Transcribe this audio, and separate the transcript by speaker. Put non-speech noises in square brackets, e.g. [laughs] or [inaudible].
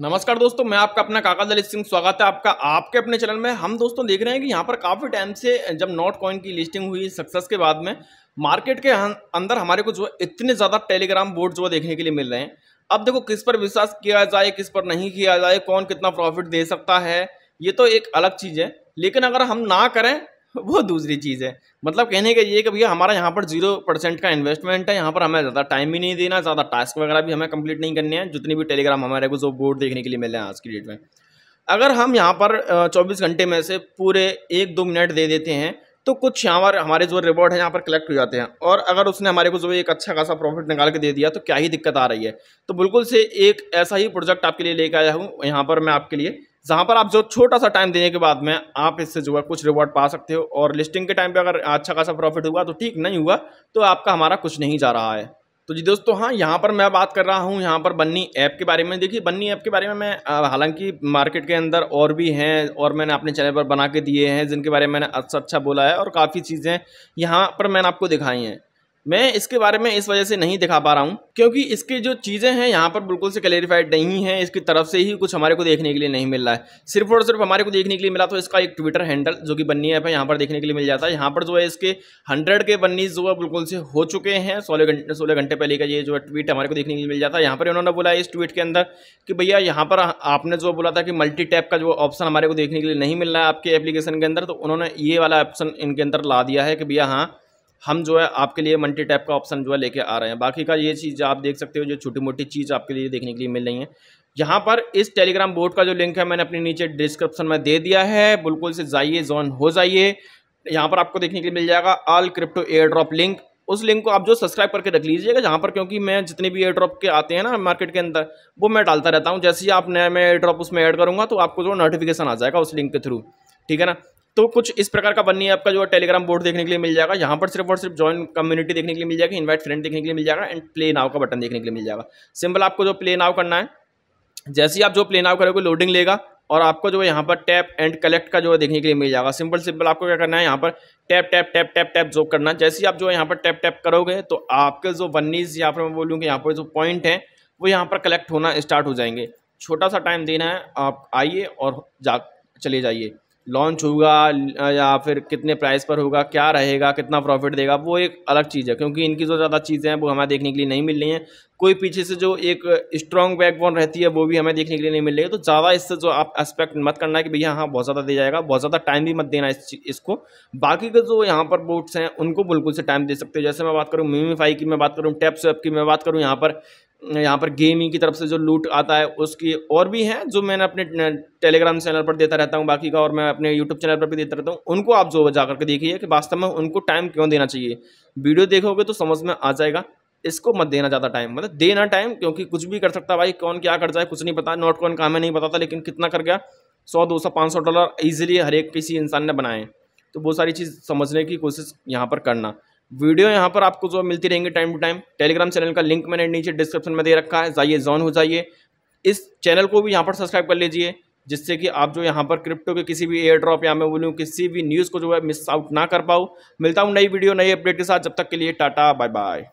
Speaker 1: नमस्कार दोस्तों मैं आपका अपना काका दलित सिंह स्वागत है आपका आपके अपने चैनल में हम दोस्तों देख रहे हैं कि यहाँ पर काफ़ी टाइम से जब नोट कॉइन की लिस्टिंग हुई सक्सेस के बाद में मार्केट के अं-, अंदर हमारे को जो इतने ज़्यादा टेलीग्राम बोर्ड जो देखने के लिए मिल रहे हैं अब देखो किस पर विश्वास किया जाए किस पर नहीं किया जाए कौन कितना प्रॉफिट दे सकता है ये तो एक अलग चीज़ है लेकिन अगर हम ना करें [laughs] वो दूसरी चीज़ है मतलब कहने का ये कि भैया हमारा यहाँ पर जीरो परसेंट का इन्वेस्टमेंट है यहाँ पर हमें ज़्यादा टाइम भी नहीं देना ज़्यादा टास्क वगैरह भी हमें कंप्लीट नहीं करने हैं जितनी भी टेलीग्राम हमारे को जो बोर्ड देखने के लिए मिले हैं आज की डेट में अगर हम यहाँ पर चौबीस घंटे में से पूरे एक दो मिनट दे देते हैं तो कुछ यहाँ पर हमारे जो रिवॉर्ड है यहाँ पर कलेक्ट हो जाते हैं और अगर उसने हमारे को जो एक अच्छा खासा प्रॉफिट निकाल के दे दिया तो क्या ही दिक्कत आ रही है तो बिल्कुल से एक ऐसा ही प्रोजेक्ट आपके लिए लेके आया हूँ यहाँ पर मैं आपके लिए जहाँ पर आप जो छोटा सा टाइम देने के बाद में आप इससे जो है कुछ रिवॉर्ड पा सकते हो और लिस्टिंग के टाइम पे अगर अच्छा खासा प्रॉफिट हुआ तो ठीक नहीं हुआ तो आपका हमारा कुछ नहीं जा रहा है तो जी दोस्तों हाँ यहाँ पर मैं बात कर रहा हूँ यहाँ पर बन्नी ऐप के बारे में देखिए बन्नी ऐप के बारे में मैं हालांकि मार्केट के अंदर और भी हैं और मैंने अपने चैनल पर बना के दिए हैं जिनके बारे में मैंने अच्छा अच्छा बोला है और काफ़ी चीज़ें यहाँ पर मैंने आपको दिखाई हैं मैं इसके बारे में इस वजह से नहीं दिखा पा रहा हूँ क्योंकि इसके जो चीज़ें हैं यहाँ पर बिल्कुल से क्लेरिफाइड नहीं है इसकी तरफ से ही कुछ हमारे को देखने के लिए नहीं मिल रहा है सिर्फ और सिर्फ हमारे को देखने के लिए मिला तो इसका एक ट्विटर हैंडल जो कि बन्नी ऐप है यहाँ पर देखने के लिए मिल जाता है यहाँ पर जो है इसके हंड्रेड के बन्नीस जो है बिल्कुल से हो चुके हैं सोलह घंटे सोलह घंटे पहले का ये जो है ट्वीट हमारे को देखने के लिए मिल जाता है यहाँ पर इन्होंने बोला इस ट्वीट के अंदर कि भैया यहाँ पर आपने जो बोला था कि मल्टी टैप का जो ऑप्शन हमारे को देखने के लिए नहीं मिल रहा है आपके एप्लीकेशन के अंदर तो उन्होंने ये वाला ऑप्शन इनके अंदर ला दिया है कि भैया हाँ हम जो है आपके लिए मल्टी टैप का ऑप्शन जो है लेके आ रहे हैं बाकी का ये चीज़ आप देख सकते हो जो छोटी मोटी चीज़ आपके लिए देखने के लिए मिल रही है यहाँ पर इस टेलीग्राम बोर्ड का जो लिंक है मैंने अपने नीचे डिस्क्रिप्शन में दे दिया है बिल्कुल से जाइए जॉन हो जाइए यहाँ पर आपको देखने के लिए मिल जाएगा all crypto airdrop link उस लिंक को आप जो सब्सक्राइब करके रख लीजिएगा जहाँ पर क्योंकि मैं जितने भी एयर ड्रॉप के आते हैं ना मार्केट के अंदर वो मैं डालता रहता हूँ जैसे ही आप नया मैं एयर ड्रॉप उसमें ऐड करूँगा तो आपको जो नोटिफिकेशन आ जाएगा उस लिंक के थ्रू ठीक है ना तो कुछ इस प्रकार का बननी है आपका जो टेलीग्राम बोर्ड देखने के लिए मिल जाएगा यहाँ पर सिर्फ और सिर्फ ज्वाइन कम्युनिटी देखने के लिए मिल जाएगा इनवाइट फ्रेंड देखने के लिए मिल जाएगा एंड प्ले नाव का बटन देखने के लिए मिल जाएगा सिंपल आपको जो प्ले नाव करना है जैसे ही आप जो प्ले नाव करोगे लोडिंग लेगा और आपको जो यहाँ पर टैप एंड कलेक्ट का जो है देखने के लिए मिल जाएगा सिंपल सिंपल आपको क्या करना है यहाँ पर tap tap tap tap tap जो करना है जैसे ही आप जो यहाँ पर टैप टैप करोगे तो आपके जो बन्नीज यहाँ पर मैं बोलूँ कि यहाँ पर जो पॉइंट हैं वो यहाँ पर कलेक्ट होना स्टार्ट हो जाएंगे छोटा सा टाइम देना है आप आइए और जा चले जाइए लॉन्च होगा या फिर कितने प्राइस पर होगा क्या रहेगा कितना प्रॉफिट देगा वो एक अलग चीज़ है क्योंकि इनकी जो ज़्यादा चीज़ें हैं वो हमें देखने के लिए नहीं मिल रही हैं कोई पीछे से जो एक स्ट्रॉन्ग बैकबोन रहती है वो भी हमें देखने के लिए नहीं मिल रही है तो ज़्यादा इससे जो आप एक्सपेक्ट मत करना है कि भैया हाँ बहुत ज़्यादा दे जाएगा बहुत ज़्यादा टाइम भी मत देना इस इसको बाकी के जो यहाँ पर बोट्स हैं उनको बिल्कुल से टाइम दे सकते हो जैसे मैं बात करूँ मीमीफाई की मैं बात करूँ टैप स्वैप की मैं बात करूँ यहाँ पर यहाँ पर गेमिंग की तरफ से जो लूट आता है उसकी और भी हैं जो मैंने अपने टेलीग्राम चैनल पर देता रहता हूँ बाकी का और मैं अपने यूट्यूब चैनल पर भी देता रहता हूँ उनको आप जो जा करके देखिए कि वास्तव में उनको टाइम क्यों देना चाहिए वीडियो देखोगे तो समझ में आ जाएगा इसको मत देना ज़्यादा टाइम मतलब देना टाइम क्योंकि कुछ भी कर सकता भाई कौन क्या कर जाए कुछ नहीं पता नोट कौन काम है नहीं पता था लेकिन कितना कर गया सौ दो सौ पाँच सौ डॉलर ईजिली हर एक किसी इंसान ने बनाए तो वो सारी चीज़ समझने की कोशिश यहाँ पर करना वीडियो यहाँ पर आपको जो मिलती रहेंगी time to time Telegram channel का लिंक मैंने नीचे डिस्क्रिप्शन में दे रखा है जाइए जॉन हो जाइए इस चैनल को भी यहाँ पर सब्सक्राइब कर लीजिए जिससे कि आप जो यहाँ पर क्रिप्टो के किसी भी एयर ड्रॉप या मैं बोलूँ किसी भी न्यूज़ को जो है मिस आउट ना कर पाओ मिलता हूँ नई वीडियो नई अपडेट के साथ जब तक के लिए टाटा बाय बाय